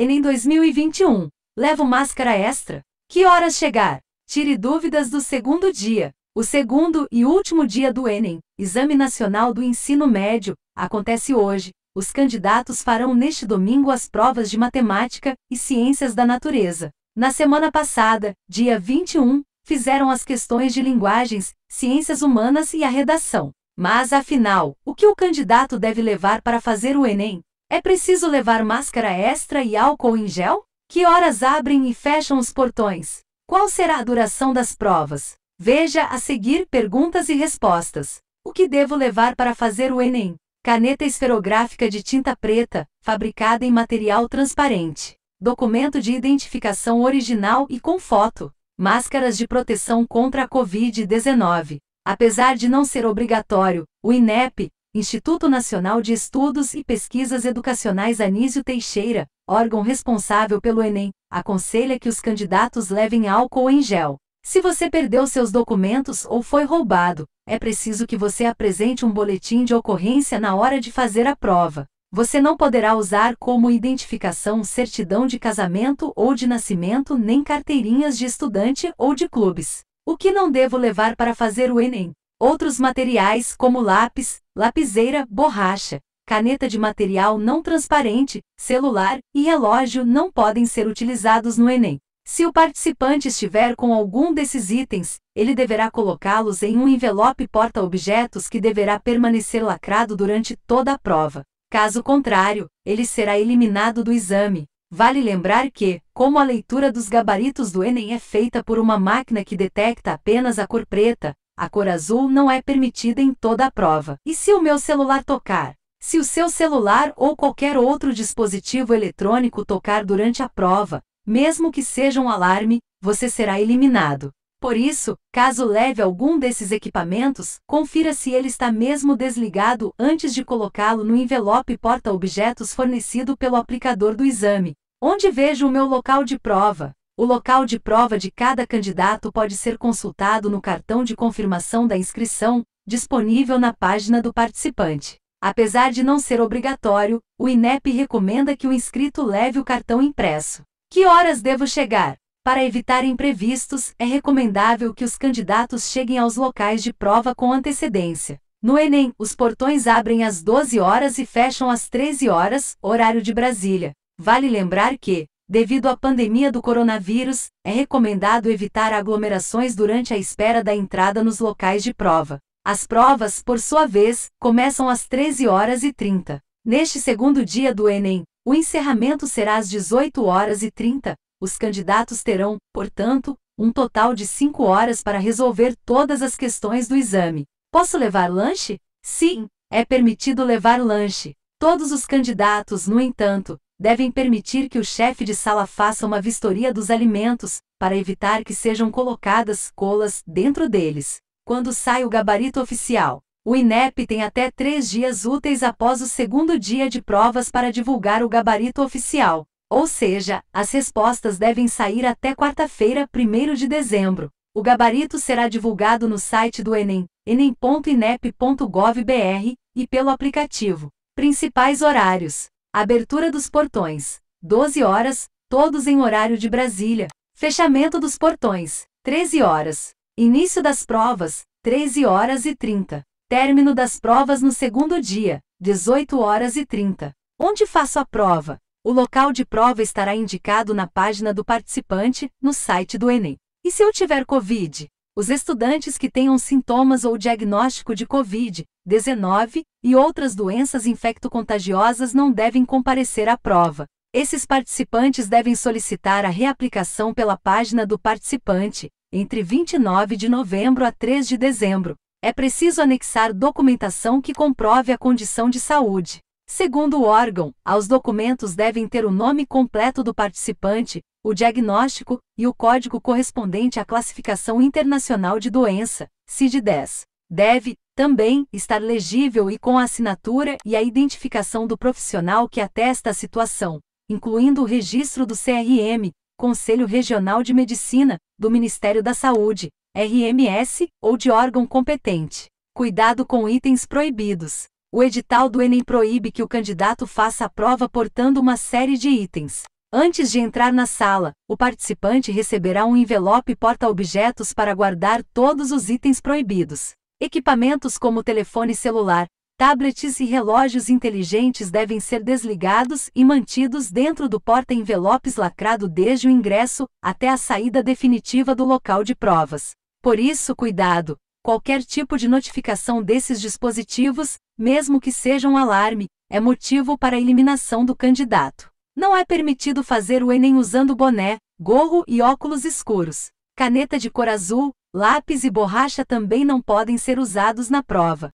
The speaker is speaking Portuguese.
Enem 2021. Levo máscara extra. Que horas chegar? Tire dúvidas do segundo dia. O segundo e último dia do Enem, Exame Nacional do Ensino Médio, acontece hoje. Os candidatos farão neste domingo as provas de matemática e ciências da natureza. Na semana passada, dia 21, fizeram as questões de linguagens, ciências humanas e a redação. Mas, afinal, o que o candidato deve levar para fazer o Enem? É preciso levar máscara extra e álcool em gel? Que horas abrem e fecham os portões? Qual será a duração das provas? Veja a seguir perguntas e respostas. O que devo levar para fazer o Enem? Caneta esferográfica de tinta preta, fabricada em material transparente. Documento de identificação original e com foto. Máscaras de proteção contra a Covid-19. Apesar de não ser obrigatório, o INEP, Instituto Nacional de Estudos e Pesquisas Educacionais Anísio Teixeira, órgão responsável pelo Enem, aconselha que os candidatos levem álcool em gel. Se você perdeu seus documentos ou foi roubado, é preciso que você apresente um boletim de ocorrência na hora de fazer a prova. Você não poderá usar como identificação certidão de casamento ou de nascimento nem carteirinhas de estudante ou de clubes. O que não devo levar para fazer o Enem? Outros materiais, como lápis, lapiseira, borracha, caneta de material não transparente, celular e relógio não podem ser utilizados no Enem. Se o participante estiver com algum desses itens, ele deverá colocá-los em um envelope porta-objetos que deverá permanecer lacrado durante toda a prova. Caso contrário, ele será eliminado do exame. Vale lembrar que, como a leitura dos gabaritos do Enem é feita por uma máquina que detecta apenas a cor preta, a cor azul não é permitida em toda a prova. E se o meu celular tocar? Se o seu celular ou qualquer outro dispositivo eletrônico tocar durante a prova, mesmo que seja um alarme, você será eliminado. Por isso, caso leve algum desses equipamentos, confira se ele está mesmo desligado antes de colocá-lo no envelope porta-objetos fornecido pelo aplicador do exame. Onde vejo o meu local de prova? O local de prova de cada candidato pode ser consultado no cartão de confirmação da inscrição, disponível na página do participante. Apesar de não ser obrigatório, o INEP recomenda que o inscrito leve o cartão impresso. Que horas devo chegar? Para evitar imprevistos, é recomendável que os candidatos cheguem aos locais de prova com antecedência. No Enem, os portões abrem às 12 horas e fecham às 13 horas, horário de Brasília. Vale lembrar que, Devido à pandemia do coronavírus, é recomendado evitar aglomerações durante a espera da entrada nos locais de prova. As provas, por sua vez, começam às 13 horas e 30. Neste segundo dia do Enem, o encerramento será às 18 horas e 30. Os candidatos terão, portanto, um total de 5 horas para resolver todas as questões do exame. Posso levar lanche? Sim, é permitido levar lanche. Todos os candidatos, no entanto, devem permitir que o chefe de sala faça uma vistoria dos alimentos, para evitar que sejam colocadas colas dentro deles. Quando sai o gabarito oficial, o INEP tem até três dias úteis após o segundo dia de provas para divulgar o gabarito oficial. Ou seja, as respostas devem sair até quarta-feira, 1 de dezembro. O gabarito será divulgado no site do Enem, enem.inep.gov.br, e pelo aplicativo. Principais horários: Abertura dos portões, 12 horas, todos em horário de Brasília. Fechamento dos portões, 13 horas. Início das provas, 13 horas e 30. Término das provas no segundo dia, 18 horas e 30. Onde faço a prova? O local de prova estará indicado na página do participante, no site do Enem. E se eu tiver Covid? Os estudantes que tenham sintomas ou diagnóstico de Covid-19 e outras doenças infecto-contagiosas não devem comparecer à prova. Esses participantes devem solicitar a reaplicação pela página do participante, entre 29 de novembro a 3 de dezembro. É preciso anexar documentação que comprove a condição de saúde. Segundo o órgão, aos documentos devem ter o nome completo do participante, o diagnóstico e o código correspondente à classificação internacional de doença, CID-10. Deve, também, estar legível e com a assinatura e a identificação do profissional que atesta a situação, incluindo o registro do CRM, Conselho Regional de Medicina, do Ministério da Saúde, RMS, ou de órgão competente. Cuidado com itens proibidos. O edital do Enem proíbe que o candidato faça a prova portando uma série de itens. Antes de entrar na sala, o participante receberá um envelope porta-objetos para guardar todos os itens proibidos. Equipamentos como telefone celular, tablets e relógios inteligentes devem ser desligados e mantidos dentro do porta-envelopes lacrado desde o ingresso até a saída definitiva do local de provas. Por isso, cuidado! Qualquer tipo de notificação desses dispositivos, mesmo que seja um alarme, é motivo para a eliminação do candidato. Não é permitido fazer o Enem usando boné, gorro e óculos escuros. Caneta de cor azul, lápis e borracha também não podem ser usados na prova.